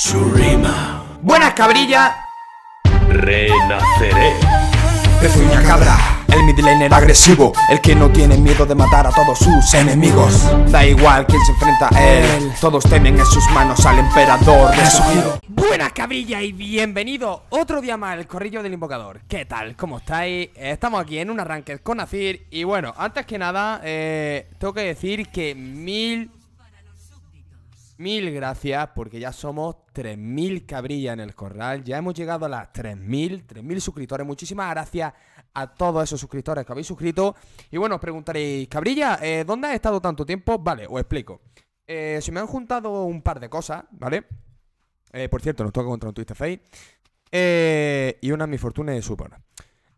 Shurima. Buenas cabrilla. Renaceré. una cabra. El midlaner agresivo, el que no tiene miedo de matar a todos sus enemigos. Da igual quién se enfrenta a él, todos temen en sus manos al emperador resurgido. Buenas cabrilla y bienvenido otro día más al corrillo del invocador. ¿Qué tal? ¿Cómo estáis? Estamos aquí en un arranque con Azir y bueno, antes que nada, eh, tengo que decir que mil Mil gracias, porque ya somos 3.000 cabrillas en el corral. Ya hemos llegado a las 3.000, 3.000 suscriptores. Muchísimas gracias a todos esos suscriptores que habéis suscrito. Y bueno, os preguntaréis, cabrilla, eh, ¿dónde has estado tanto tiempo? Vale, os explico. Eh, se me han juntado un par de cosas, ¿vale? Eh, por cierto, nos toca contra un Twitter Face. Eh, y una mi fortuna es súper.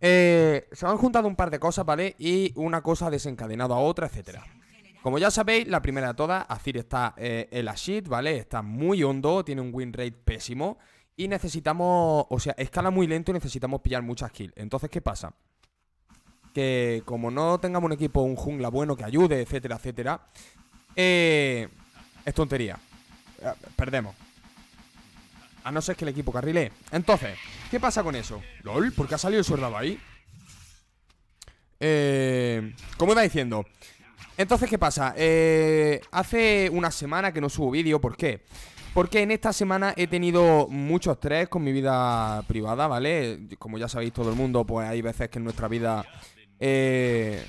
se me han juntado un par de cosas, ¿vale? Y una cosa ha desencadenado a otra, etcétera. Como ya sabéis, la primera de todas, Azir está el eh, en ¿vale? Está muy hondo, tiene un win rate pésimo y necesitamos, o sea, escala muy lento y necesitamos pillar muchas kills. Entonces, ¿qué pasa? Que como no tengamos un equipo, un jungla bueno que ayude, etcétera, etcétera, eh, es tontería. Eh, perdemos. A no ser que el equipo carrile. Entonces, ¿qué pasa con eso? ¿Lol? ¿Por qué ha salido el suerdado ahí? Eh, como iba diciendo, entonces, ¿qué pasa? Eh, hace una semana que no subo vídeo, ¿por qué? Porque en esta semana he tenido mucho estrés con mi vida privada, ¿vale? Como ya sabéis todo el mundo, pues hay veces que en nuestra vida eh,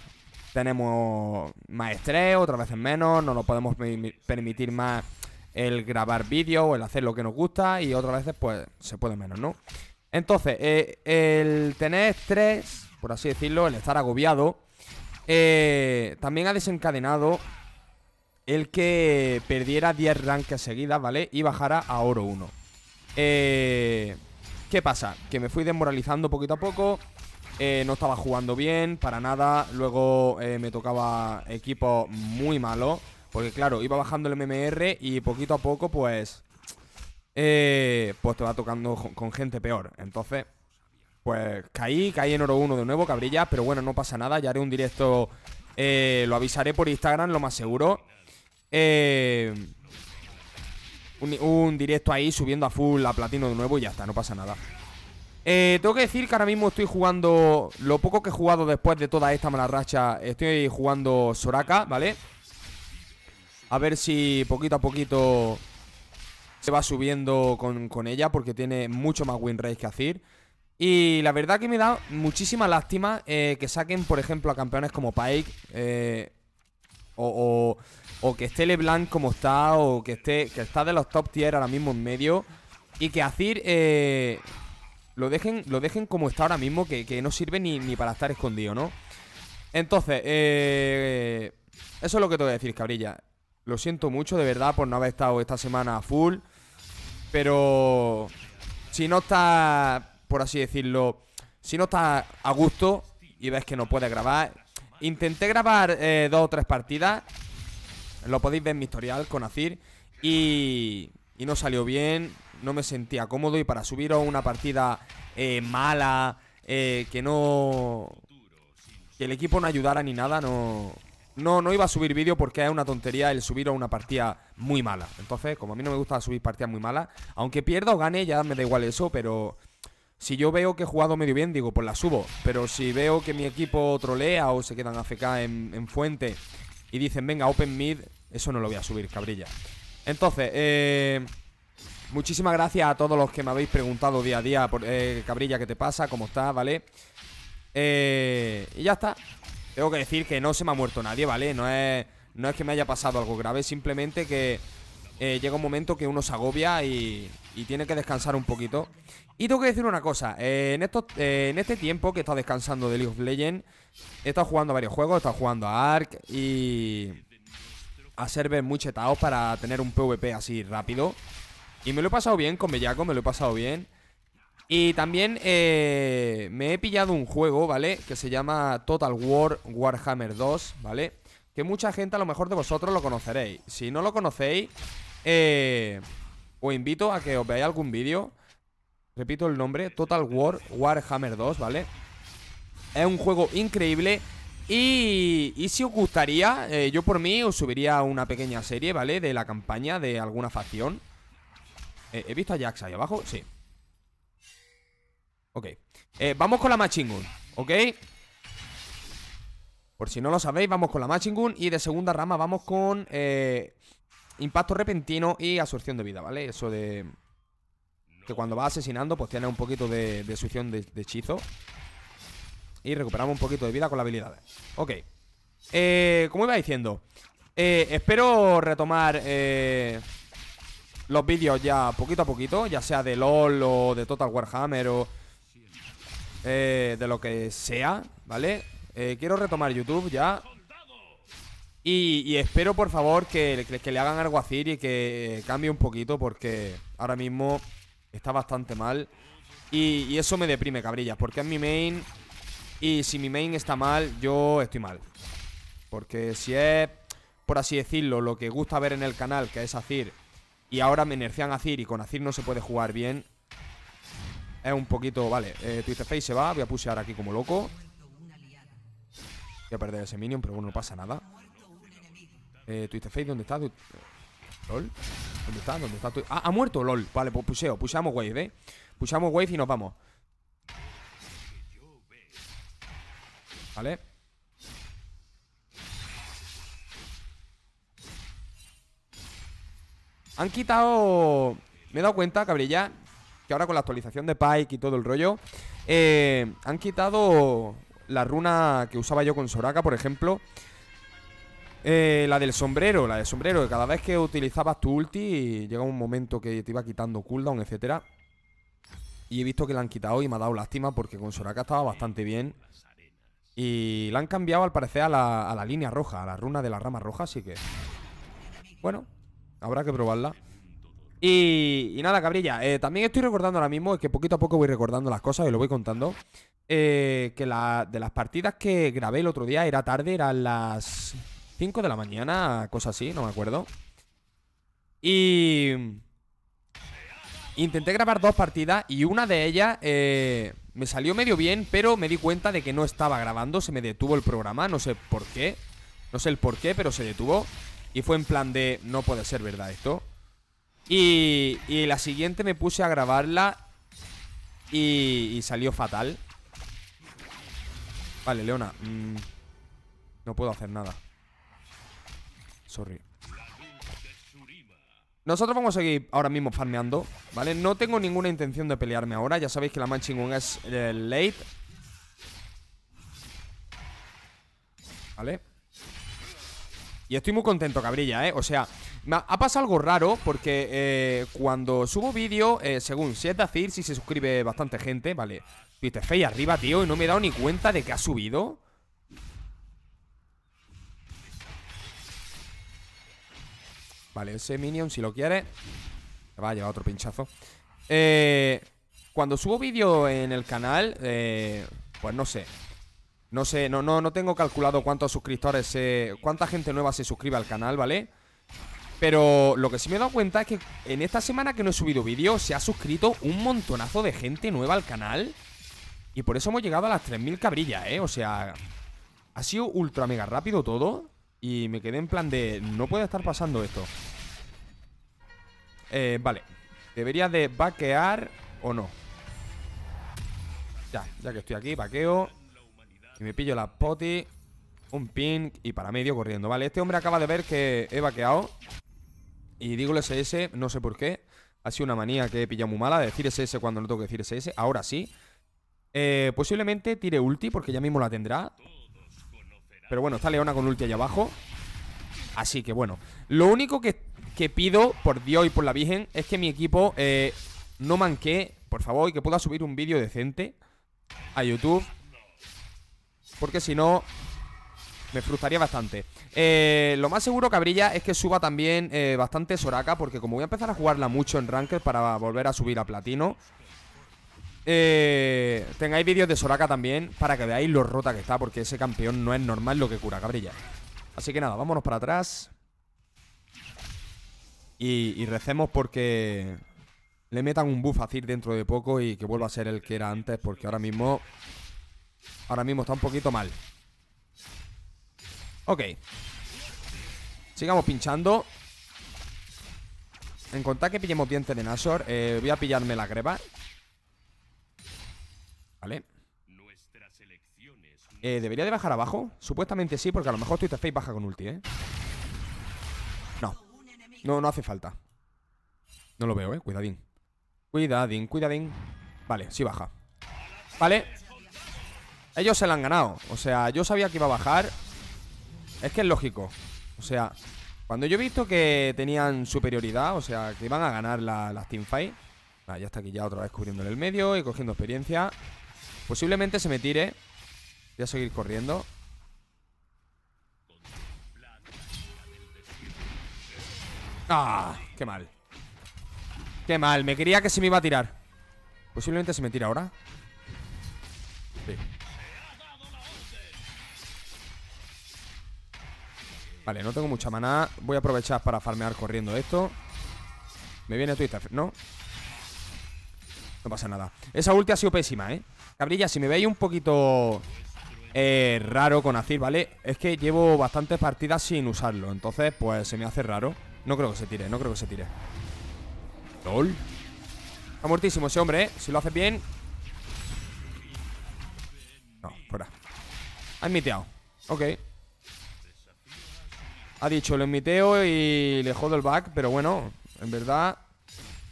tenemos más estrés, otras veces menos, no nos podemos permitir más el grabar vídeo o el hacer lo que nos gusta y otras veces pues se puede menos, ¿no? Entonces, eh, el tener estrés, por así decirlo, el estar agobiado, eh, también ha desencadenado el que perdiera 10 ranks seguidas, ¿vale? Y bajara a oro 1. Eh, ¿Qué pasa? Que me fui desmoralizando poquito a poco. Eh, no estaba jugando bien, para nada. Luego me tocaba equipo muy malo. Porque claro, iba bajando el MMR y poquito a poco, pues... pues te va tocando con gente peor. Entonces, pues caí, caí en oro 1 de nuevo, cabrilla pero bueno, no pasa nada, ya haré un directo, eh, lo avisaré por Instagram, lo más seguro. Eh, un, directo ahí subiendo a full a platino de nuevo y ya está, no pasa nada. Eh, tengo que decir que ahora mismo estoy jugando, lo poco que he jugado después de toda esta mala racha, estoy jugando Soraka, ¿vale? A ver si poquito a poquito se va subiendo con, con ella porque tiene mucho más win rate que hacer. Y la verdad que me da muchísima lástima eh, que saquen, por ejemplo, a campeones como Pike eh, o, que esté LeBlanc como está o que esté que está de los top tier ahora mismo en medio y que Azir eh, lo, dejen, lo dejen como está ahora mismo, que, no sirve ni, para estar escondido, ¿no? Entonces, eso es lo que te voy a decir, cabrilla. Lo siento mucho, de verdad, por no haber estado esta semana full. Pero si no está por así decirlo, si no está a gusto y ves que no puedes grabar. Intenté grabar eh, dos o tres partidas. Lo podéis ver en mi historial con Azir... Y, y no salió bien. No me sentía cómodo. Y para subiros una partida eh, mala, eh, que no. Que el equipo no ayudara ni nada, no. No, no iba a subir vídeo porque es una tontería el subir a una partida muy mala. Entonces, como a mí no me gusta subir partidas muy malas, aunque pierda o gane, ya me da igual eso, pero si yo veo que he jugado medio bien, digo, pues la subo. Pero si veo que mi equipo trolea o se quedan AFK en, en fuente y dicen, venga, open mid, eso no lo voy a subir, cabrilla. Entonces, eh... Muchísimas gracias a todos los que me habéis preguntado día a día por eh, Cabrilla, ¿qué te pasa? ¿Cómo estás? ¿Vale? Eh, y ya está. Tengo que decir que no se me ha muerto nadie, ¿vale? No es, no es que me haya pasado algo grave, simplemente que eh, llega un momento que uno se agobia y, tiene que descansar un poquito. Y tengo que decir una cosa, eh, en, eh, en este tiempo que he estado descansando de League of Legends, he estado jugando a varios juegos, he estado jugando a Ark y a server muy chetados para tener un PvP así rápido. Y me lo he pasado bien con Bellaco, me lo he pasado bien. Y también me he pillado un juego, ¿vale? Que se llama Total War Warhammer 2, ¿vale? Que mucha gente a lo mejor de vosotros lo conoceréis. Si no lo conocéis, eh, os invito a que os veáis algún vídeo. Repito el nombre, Total War Warhammer 2, ¿vale? Es un juego increíble. Y, y si os gustaría, eh, yo por mí os subiría una pequeña serie, ¿vale? De la campaña de alguna facción. Eh, ¿He visto a Jax ahí abajo? Sí. Ok. Eh, vamos con la Machingun, ¿ok? Por si no lo sabéis, vamos con la Machingun. Y de segunda rama vamos con eh, Impacto repentino y absorción de vida, ¿vale? Eso de... Que cuando va asesinando, pues tiene un poquito de, de succión de, hechizo. Y recuperamos un poquito de vida con la habilidad Ok. Eh, como iba diciendo, eh, espero retomar eh, los vídeos ya poquito a poquito, ya sea de LOL o de Total Warhammer o de lo que sea, ¿vale? quiero retomar YouTube ya y, espero, por favor, que, que, le hagan algo a Y que cambie un poquito, porque ahora mismo está bastante mal. Y, eso me deprime, cabrillas, porque es mi main. Y si mi main está mal, yo estoy mal. Porque si es, por así decirlo, lo que gusta ver en el canal, que es Azir, y ahora me nerfean a Azir y con Azir no se puede jugar bien, es un poquito... Vale, eh, Twitter Face se va, voy a pusear aquí como loco. Voy a perder ese minion, pero bueno, no pasa nada. Eh, Twisted Face, ¿dónde está? ¿Lol? ¿Dónde está? ¿Dónde está? Ah, ha muerto, lol. Vale, pues puseo, pusamos wave, ¿eh? Pusamos wave y nos vamos. Vale. Han quitado... Me he dado cuenta, cabrilla, que ahora con la actualización de Pike y todo el rollo, eh, han quitado la runa que usaba yo con Soraka, por ejemplo, eh, la del sombrero, la del sombrero. Cada vez que utilizabas tu ulti, llega un momento que te iba quitando cooldown, etcétera. Y he visto que la han quitado y me ha dado lástima porque con Soraka estaba bastante bien. Y la han cambiado al parecer a la, línea roja, a la runa de la rama roja, así que... Bueno, habrá que probarla. Y, nada, cabrilla, eh, también estoy recordando ahora mismo, es que poquito a poco voy recordando las cosas y lo voy contando. Eh, que de las partidas que grabé el otro día era tarde, eran las 5 de la mañana, cosa así, no me acuerdo. Y... Intenté grabar dos partidas y una de ellas eh, me salió medio bien, pero me di cuenta de que no estaba grabando, se me detuvo el programa, no sé por qué, no sé el por qué, pero se detuvo. Y fue en plan de, no puede ser verdad esto. Y, y la siguiente me puse a grabarla y, y salió fatal. Vale, Leona, mm, no puedo hacer nada. Sorry. Nosotros vamos a seguir ahora mismo farmeando, ¿vale? No tengo ninguna intención de pelearme ahora. Ya sabéis que la Manchingun es eh, late. ¿Vale? Y estoy muy contento, cabrilla, ¿eh? O sea, me ha, pasado algo raro porque eh, cuando subo vídeo, eh, según si es decir, si se suscribe bastante gente, ¿vale? Twitter pues Fey arriba, tío, y no me he dado ni cuenta de que ha subido. Vale, ese minion, si lo quiere va a llevar otro pinchazo eh, Cuando subo vídeo en el canal eh, Pues no sé No sé, no, no, no tengo calculado cuántos suscriptores se, Cuánta gente nueva se suscribe al canal, ¿vale? Pero lo que sí me he dado cuenta es que en esta semana que no he subido vídeo Se ha suscrito un montonazo de gente nueva al canal Y por eso hemos llegado a las 3000 cabrillas, ¿eh? O sea, ha sido ultra mega rápido todo y me quedé en plan de no puede estar pasando esto. Eh, vale. Debería de vaquear o no. Ya, ya que estoy aquí, vaqueo. Y me pillo la poti. Un ping y para medio corriendo. Vale, este hombre acaba de ver que he vaqueado. Y digo el SS, no sé por qué. Ha sido una manía que he pillado muy mala de decir SS cuando no tengo que decir SS. Ahora sí. Eh, posiblemente tire ulti porque ya mismo la tendrá. Pero bueno, está Leona con ulti allá abajo. Así que bueno. Lo único que que pido, por Dios y por la Virgen, es que mi equipo eh, no manque, por favor, y que pueda subir un vídeo decente a YouTube. Porque si no, me frustraría bastante. Eh, lo más seguro, Cabrilla, es que suba también eh, bastante Soraka, porque como voy a empezar a jugarla mucho en Ranked para volver a subir a Platino, tengáis vídeos de Soraka también para que veáis lo rota que está, porque ese campeón no es normal lo que cura, Cabrilla. Así que nada, vámonos para atrás. Y, recemos porque le metan un buff a Cir dentro de poco y que vuelva a ser el que era antes, porque ahora mismo. Ahora mismo está un poquito mal. Ok. Sigamos pinchando. En contar que pillemos dientes de Nasor. Eh, voy a pillarme la greba. Vale. Eh, ¿Debería de bajar abajo? Supuestamente sí, porque a lo mejor Twitter Face baja con ulti, ¿eh? No, no hace falta. No lo veo, eh. Cuidadín. Cuidadín, cuidadín. Vale, sí baja. Vale. Ellos se la han ganado. O sea, yo sabía que iba a bajar. Es que es lógico. O sea, cuando yo he visto que tenían superioridad, o sea, que iban a ganar las la teamfight. ya está aquí ya otra vez cubriéndole el medio y cogiendo experiencia. Posiblemente se me tire. Voy a seguir corriendo. Ah, qué mal Qué mal, me quería que se me iba a tirar Posiblemente se me tira ahora Vale, no tengo mucha maná Voy a aprovechar para farmear corriendo esto Me viene Twitter, ¿no? No pasa nada Esa ulti ha sido pésima, ¿eh? Cabrilla, si me veis un poquito eh, raro con Azir, ¿vale? Es que llevo bastantes partidas sin usarlo Entonces, pues se me hace raro no creo que se tire, no creo que se tire. LOL. Está muertísimo ese hombre, ¿eh? Si lo hace bien. No, fuera. Ha emiteado, Ok. Ha dicho, lo emiteo y le jodo el back, pero bueno, en verdad,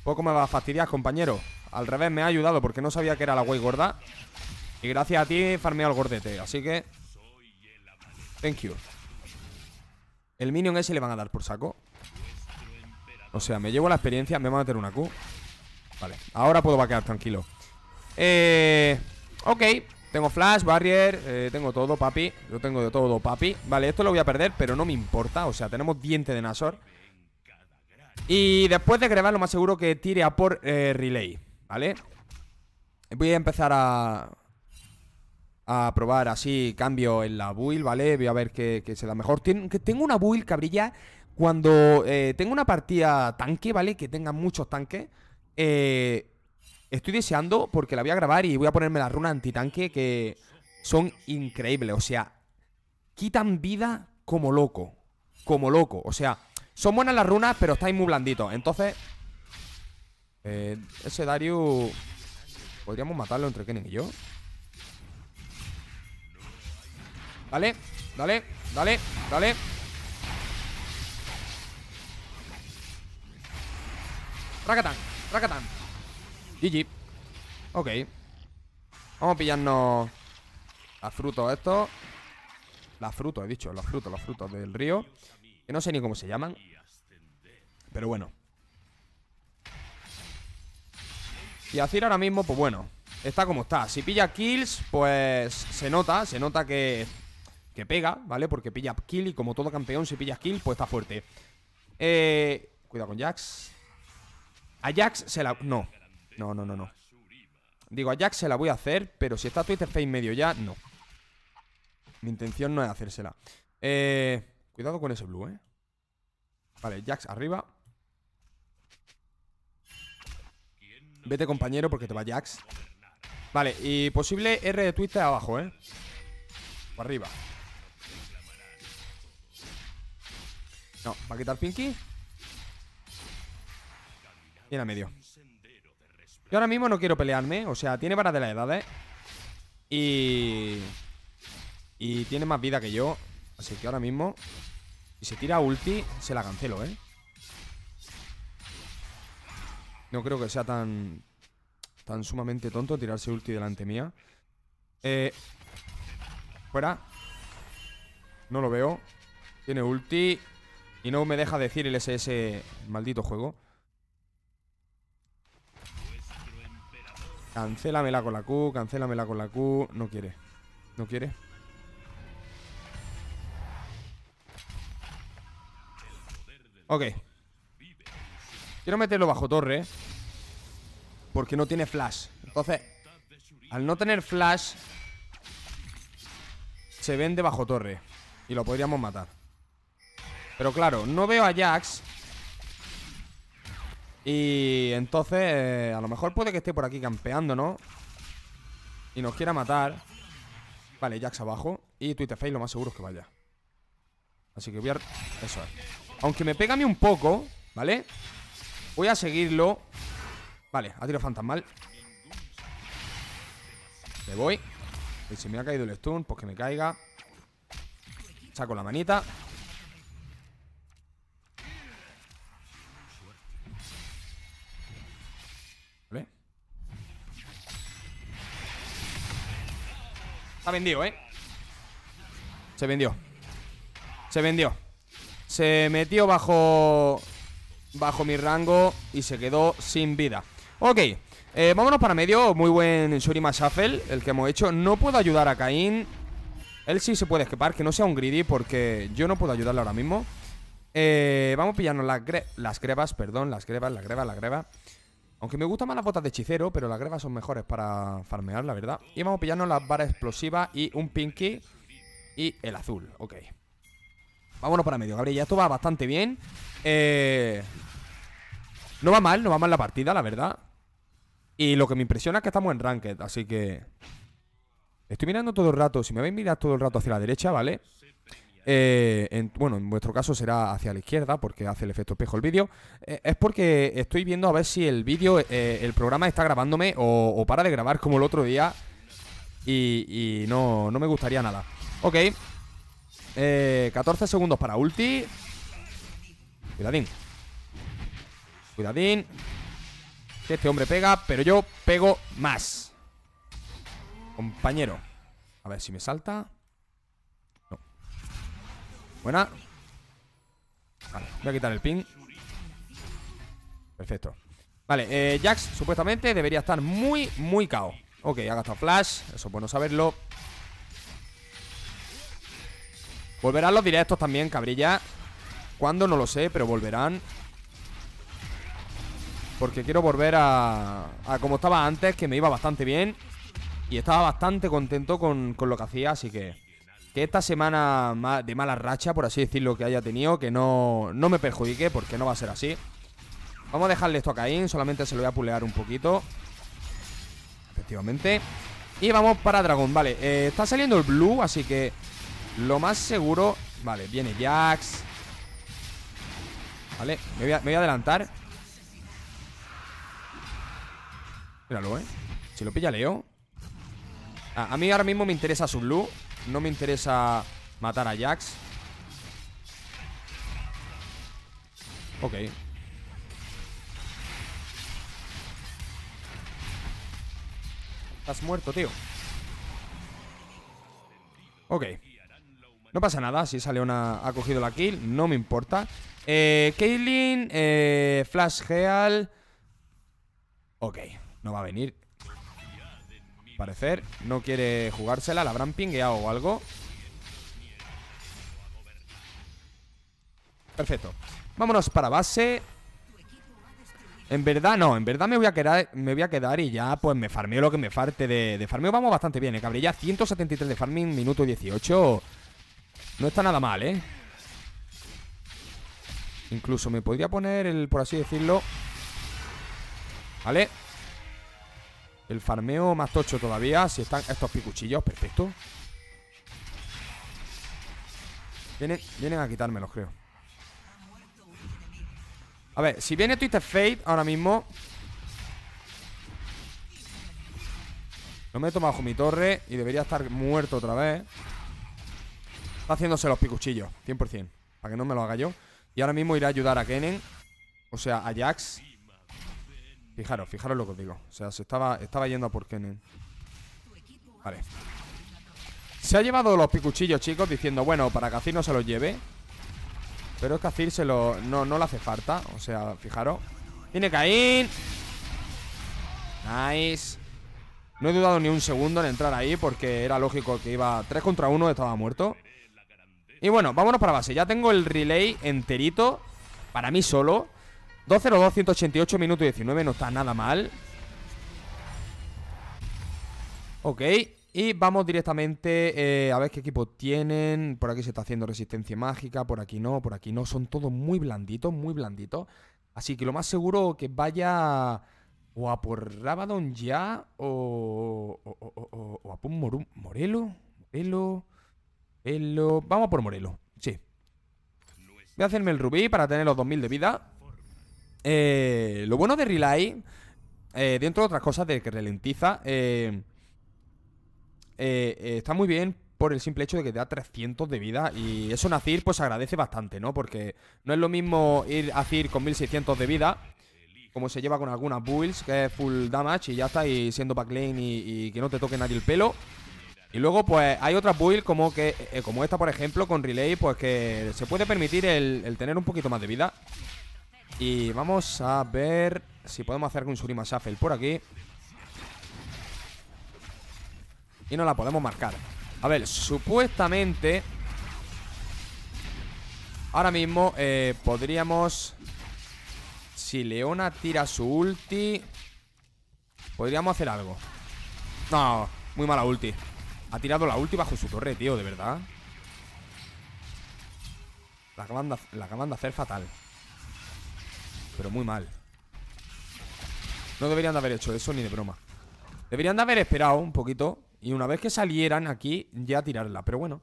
poco me va a fastidiar, compañero. Al revés, me ha ayudado porque no sabía que era la wey gorda. Y gracias a ti farmeo al gordete, así que... Thank you. El minion ese le van a dar por saco. O sea, me llevo la experiencia, me van a meter una Q Vale, ahora puedo vaquear, tranquilo Eh... Ok, tengo flash, barrier, eh, tengo todo, papi Yo tengo de todo, papi Vale, esto lo voy a perder, pero no me importa O sea, tenemos diente de Nasor Y después de grabar lo más seguro que tire a por eh, relay ¿Vale? Voy a empezar a... A probar así, cambio en la build, ¿vale? Voy a ver qué, qué mejor Tengo una build, cabrilla cuando eh, tengo una partida tanque, ¿vale? Que tenga muchos tanques. Eh, estoy deseando, porque la voy a grabar y voy a ponerme la runa antitanque, que son increíbles. O sea, quitan vida como loco. Como loco. O sea, son buenas las runas, pero estáis muy blanditos. Entonces, eh, ese Dario... Podríamos matarlo entre Kenny y yo. Dale, dale, dale, dale. Rakatan, Rakatan. GG. Ok. Vamos a pillarnos las frutos esto Las frutos, he dicho, las frutos, los frutos del río. Que no sé ni cómo se llaman. Pero bueno. Y Azir ahora mismo, pues bueno, está como está. Si pilla kills, pues se nota, se nota que, que pega, ¿vale? Porque pilla kill y como todo campeón, si pilla kill, pues está fuerte. Eh, cuidado con Jax. Ajax se la... No, no, no, no, no Digo, Ajax se la voy a hacer Pero si está Twitter Face medio ya, no Mi intención no es hacérsela Eh... Cuidado con ese blue, eh Vale, Jax arriba Vete compañero porque te va Jax Vale, y posible R de Twitter abajo, eh O arriba No, va a quitar Pinky tiene a medio Yo ahora mismo no quiero pelearme O sea, tiene para de la edad, ¿eh? Y... Y tiene más vida que yo Así que ahora mismo Si se tira ulti, se la cancelo, ¿eh? No creo que sea tan... Tan sumamente tonto tirarse ulti delante mía Eh... Fuera No lo veo Tiene ulti Y no me deja decir el SS Maldito juego Cancélamela con la Q, cancélamela con la Q. No quiere. No quiere. Ok. Quiero meterlo bajo torre. ¿eh? Porque no tiene flash. Entonces, al no tener flash, se vende bajo torre. Y lo podríamos matar. Pero claro, no veo a Jax y entonces, eh, a lo mejor puede que esté por aquí campeando, ¿no? Y nos quiera matar. Vale, Jax abajo. Y Twitterface lo más seguro es que vaya. Así que voy a... Eso es. Aunque me pega a mí un poco, ¿vale? Voy a seguirlo. Vale, ha tirado fantasmal. Me voy. Y si me ha caído el stun, pues que me caiga. Saco la manita. ¿eh? Se vendió. Se vendió. Se metió bajo... Bajo mi rango y se quedó sin vida. Ok. Eh, vámonos para medio. Muy buen Shurima Shuffle, el que hemos hecho. No puedo ayudar a Caín. Él sí se puede escapar, que no sea un greedy, porque yo no puedo ayudarle ahora mismo. Eh, vamos pillando las, las perdón, las crevas la creva la creva aunque me gustan más las botas de hechicero, pero las grebas son mejores para farmear, la verdad. Y vamos a pillarnos las varas explosivas y un pinky y el azul, ok. Vámonos para medio, Gabriel. Ya esto va bastante bien. Eh, no va mal, no va mal la partida, la verdad. Y lo que me impresiona es que estamos en ranked, así que... Estoy mirando todo el rato. Si me vais a mirar todo el rato hacia la derecha, ¿vale? vale eh, bueno, en vuestro caso será hacia la izquierda porque hace el efecto espejo el vídeo, eh, es porque estoy viendo a ver si el vídeo, eh, el programa está grabándome o, para de grabar como el otro día y, no, me gustaría nada. Ok, 14 segundos para ulti. Cuidadín. Cuidadín. este hombre pega, pero yo pego más. Compañero. A ver si me salta. Buena. Vale, voy a quitar el ping. Perfecto. Vale, eh, Jax supuestamente debería estar muy, muy cao. Ok, ha gastado flash. Eso es bueno saberlo. Volverán los directos también, cabrilla. ¿Cuándo? No lo sé, pero volverán. Porque quiero volver a, a como estaba antes, que me iba bastante bien. Y estaba bastante contento con lo que hacía, así que que esta semana de mala racha, por así decirlo, que haya tenido, que no, me perjudique, porque no va a ser así. Vamos a dejarle esto a Caín, solamente se lo voy a pulear un poquito. Efectivamente. Y vamos para dragón, vale. Eh, está saliendo el blue, así que lo más seguro... Vale, viene Jax. Vale, me voy a, adelantar. Míralo, ¿eh? Si lo pilla Leo. Ah, a mí ahora mismo me interesa su blue. No me interesa matar a Jax. Ok. Estás muerto, tío. Ok. No pasa nada si esa leona ha cogido la kill. No me importa. Eh, eh Flash Heal. Ok, no va a venir parecer no quiere jugársela. La habrán pingueado o algo. Perfecto. Vámonos para base. En verdad no, en verdad me voy a quedar, me voy a quedar y ya pues me farmeo lo que me falte de, farmeo. Vamos bastante bien, eh, Ya 173 de farming, minuto 18. No está nada mal, ¿eh? Incluso me podría poner el, por así decirlo... ¿Vale? El farmeo más tocho todavía. Si están estos picuchillos, perfecto. Vienen, vienen a quitármelos, creo. A ver, si viene Twisted Fate ahora mismo. Lo meto bajo mi torre y debería estar muerto otra vez. Está haciéndose los picuchillos, 100%. Para que no me lo haga yo. Y ahora mismo iré a ayudar a Kennen. O sea, a Jax. Fijaros, fijaros lo que os digo. O sea, se estaba, estaba yendo a por Kennen. Vale. Se ha llevado los picuchillos, chicos, diciendo, bueno, para que Azir no se los lleve. Pero es que Azir se lo, no, le hace falta. O sea, fijaros. Tiene Caín. Nice. No he dudado ni un segundo en entrar ahí porque era lógico que iba 3 contra 1, estaba muerto. Y bueno, vámonos para base. Ya tengo el relay enterito para mí solo o 188 minutos 19, no está nada mal. Ok, y vamos directamente eh, a ver qué equipo tienen. Por aquí se está haciendo resistencia mágica, por aquí no, por aquí no. Son todos muy blanditos, muy blanditos. Así que lo más seguro que vaya o a por Rabadon ya o, o, a por Morelo. Morelo. Morelo. Vamos a por Morelo, sí. Voy a hacerme el rubí para tener los 2000 de vida. Eh, lo bueno de Relay, eh, dentro de otras cosas de que ralentiza, eh, está muy bien por el simple hecho de que te da 300 de vida y eso en Azir pues agradece bastante, ¿no? Porque no es lo mismo ir a Azir con 1600 de vida como se lleva con algunas builds que es full damage y ya está y siendo backlane y, que no te toque nadie el pelo y luego, pues, hay otras builds como que como esta, por ejemplo, con Relay, pues que se puede permitir el, tener un poquito más de vida. Y vamos a ver si podemos hacer un Surima Shuffle por aquí. Y no la podemos marcar. A ver, supuestamente... Ahora mismo eh, podríamos... Si Leona tira su ulti... Podríamos hacer algo. No, muy mala ulti. Ha tirado la ulti bajo su torre, tío, de verdad. La acaban la acaban hacer fatal. Pero muy mal No deberían de haber hecho eso ni de broma Deberían de haber esperado un poquito Y una vez que salieran aquí ya tirarla Pero bueno,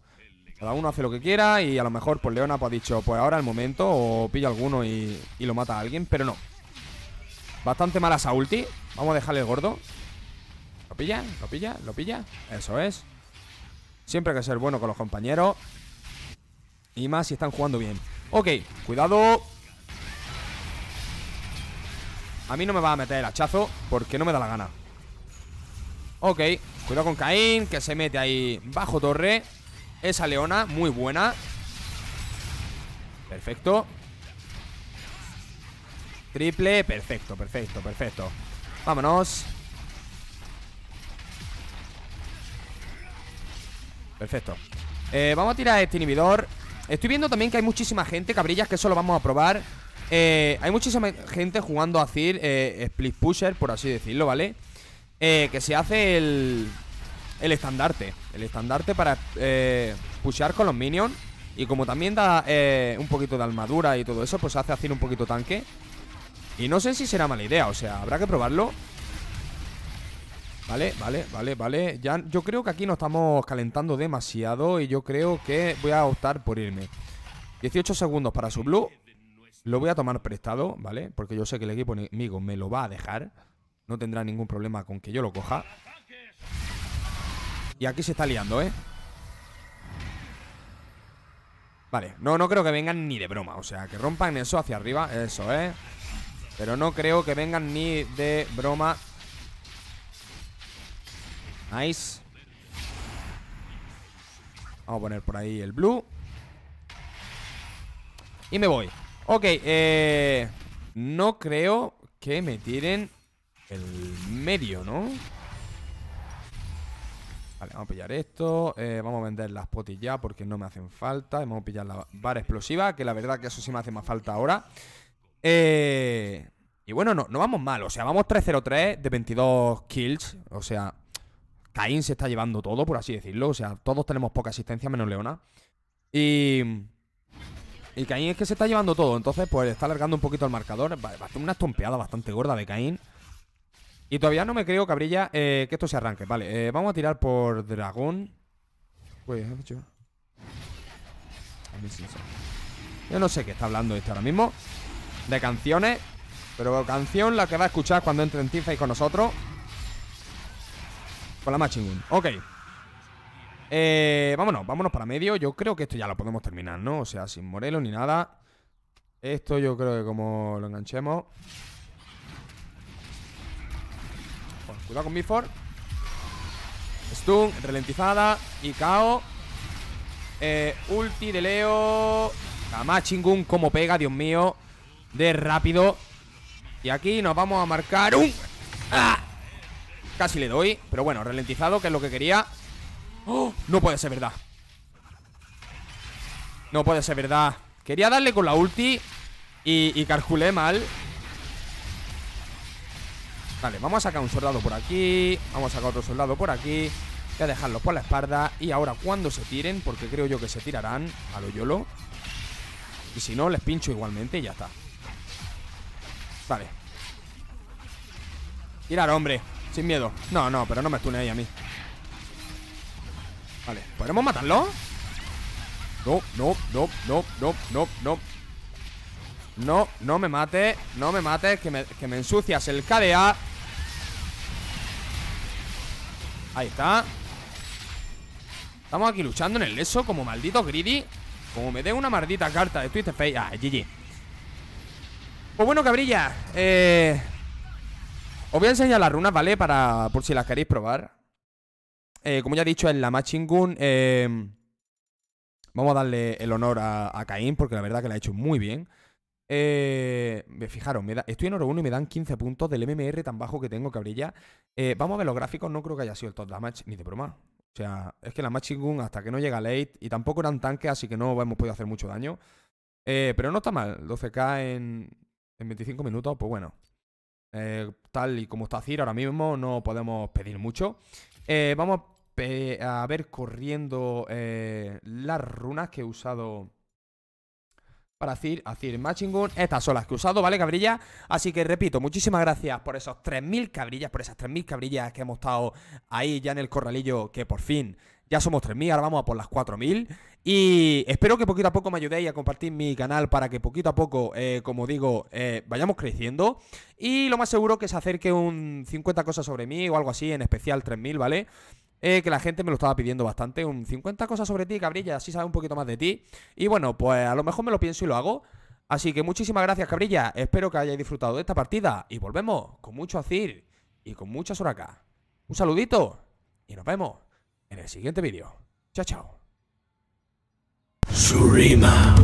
cada uno hace lo que quiera Y a lo mejor pues Leona pues, ha dicho Pues ahora el momento o pilla alguno y, lo mata a alguien Pero no Bastante mala esa ulti Vamos a dejarle el gordo ¿Lo pilla? ¿Lo pilla? ¿Lo pilla? Eso es Siempre hay que ser bueno con los compañeros Y más si están jugando bien Ok, cuidado a mí no me va a meter el hachazo porque no me da la gana. Ok, cuidado con Caín, que se mete ahí bajo torre. Esa leona, muy buena. Perfecto. Triple, perfecto, perfecto, perfecto. Vámonos. Perfecto. Eh, vamos a tirar este inhibidor. Estoy viendo también que hay muchísima gente, cabrillas, que eso lo vamos a probar. Eh, hay muchísima gente jugando a Zir eh, Split Pusher, por así decirlo, ¿vale? Eh, que se hace el, el estandarte. El estandarte para pushear con los minions. Y como también da un poquito de armadura y todo eso, pues hace hacer un poquito tanque. Y no sé si será mala idea, o sea, habrá que probarlo. Vale, vale, vale, vale. Ya, yo creo que aquí nos estamos calentando demasiado y yo creo que voy a optar por irme. 18 segundos para su blue. Lo voy a tomar prestado, ¿vale? Porque yo sé que el equipo enemigo me lo va a dejar. No tendrá ningún problema con que yo lo coja. Y aquí se está liando, ¿eh? Vale, no, no creo que vengan ni de broma O sea, que rompan eso hacia arriba, eso, ¿eh? Pero no creo que vengan ni de broma Nice Vamos a poner por ahí el blue Y me voy Ok, eh... No creo que me tiren el medio, ¿no? Vale, vamos a pillar esto. Eh, vamos a vender las potis ya porque no me hacen falta. Vamos a pillar la vara explosiva, que la verdad que eso sí me hace más falta ahora. Eh, y bueno, no, no vamos mal. O sea, vamos 3-0-3 de 22 kills. O sea, Caín se está llevando todo, por así decirlo. O sea, todos tenemos poca asistencia menos Leona. Y... Y Caín es que se está llevando todo, entonces pues está alargando un poquito el marcador. Va a Una estompeada bastante gorda de Caín. Y todavía no me creo, Cabrilla, eh, que esto se arranque. Vale, eh, vamos a tirar por dragón. Pues, eh, yo... no sé qué está hablando este ahora mismo. De canciones. Pero canción la que va a escuchar cuando entre en Tifa y con nosotros. Con la Machine Ok. Eh, vámonos, vámonos para medio. Yo creo que esto ya lo podemos terminar, ¿no? O sea, sin Morelos ni nada. Esto yo creo que como lo enganchemos... cuidado con Bifor. Stun, ralentizada y KO. Eh, ulti de Leo. Kamachingun, como pega, Dios mío. De rápido. Y aquí nos vamos a marcar un... ¡Ah! Casi le doy, pero bueno, ralentizado, que es lo que quería. No puede ser verdad No puede ser verdad Quería darle con la ulti Y, y mal Vale, vamos a sacar un soldado por aquí Vamos a sacar otro soldado por aquí Voy a dejarlos por la espalda Y ahora cuando se tiren, porque creo yo que se tirarán A lo YOLO Y si no, les pincho igualmente y ya está Vale Tirar, hombre, sin miedo No, no, pero no me ahí a mí Vale, ¿podemos matarlo? No, no, no, no, no, no, no No, no me mate No me mates, que me, que ensucias el KDA Ahí está Estamos aquí luchando en el leso Como maldito greedy Como me dé una maldita carta de Twisted Fate Ah, GG Pues bueno, cabrilla Eh... Os voy a enseñar las runas, ¿vale? Para, por si las queréis probar eh, como ya he dicho, en la matching Gun. Em, vamos a darle el honor a, a, Caín, porque la verdad que la ha hecho muy bien. Eh, fijaros, me estoy en oro 1 y me dan 15 puntos del MMR tan bajo que tengo que abrir ya. Eh, vamos a ver los gráficos, no creo que haya sido el top damage, ni de broma. O sea, es que la matching Gun hasta que no llega late, y tampoco eran tanques, así que no hemos podido hacer mucho daño. pero no está mal, 12k en, en 25 minutos, pues bueno. tal y como está CIR ahora mismo, no podemos pedir mucho. vamos a a ver corriendo eh, las runas que he usado para hacer matching gun Estas son las que he usado, ¿vale, cabrilla? Así que repito, muchísimas gracias por esos 3.000 cabrillas, por esas 3.000 cabrillas que hemos estado ahí ya en el corralillo, que por fin ya somos 3.000, ahora vamos a por las 4.000. Y espero que poquito a poco me ayudéis a compartir mi canal para que poquito a poco, eh, como digo, eh, vayamos creciendo. Y lo más seguro que se acerque un 50 cosas sobre mí o algo así, en especial 3.000, ¿vale? Eh, que la gente me lo estaba pidiendo bastante. Un 50 cosas sobre ti, Cabrilla, así sabe un poquito más de ti. Y bueno, pues a lo mejor me lo pienso y lo hago. Así que muchísimas gracias, Cabrilla. Espero que hayáis disfrutado de esta partida. Y volvemos con mucho acir y con mucha horas Un saludito y nos vemos en el siguiente vídeo. Chao, chao. Surima.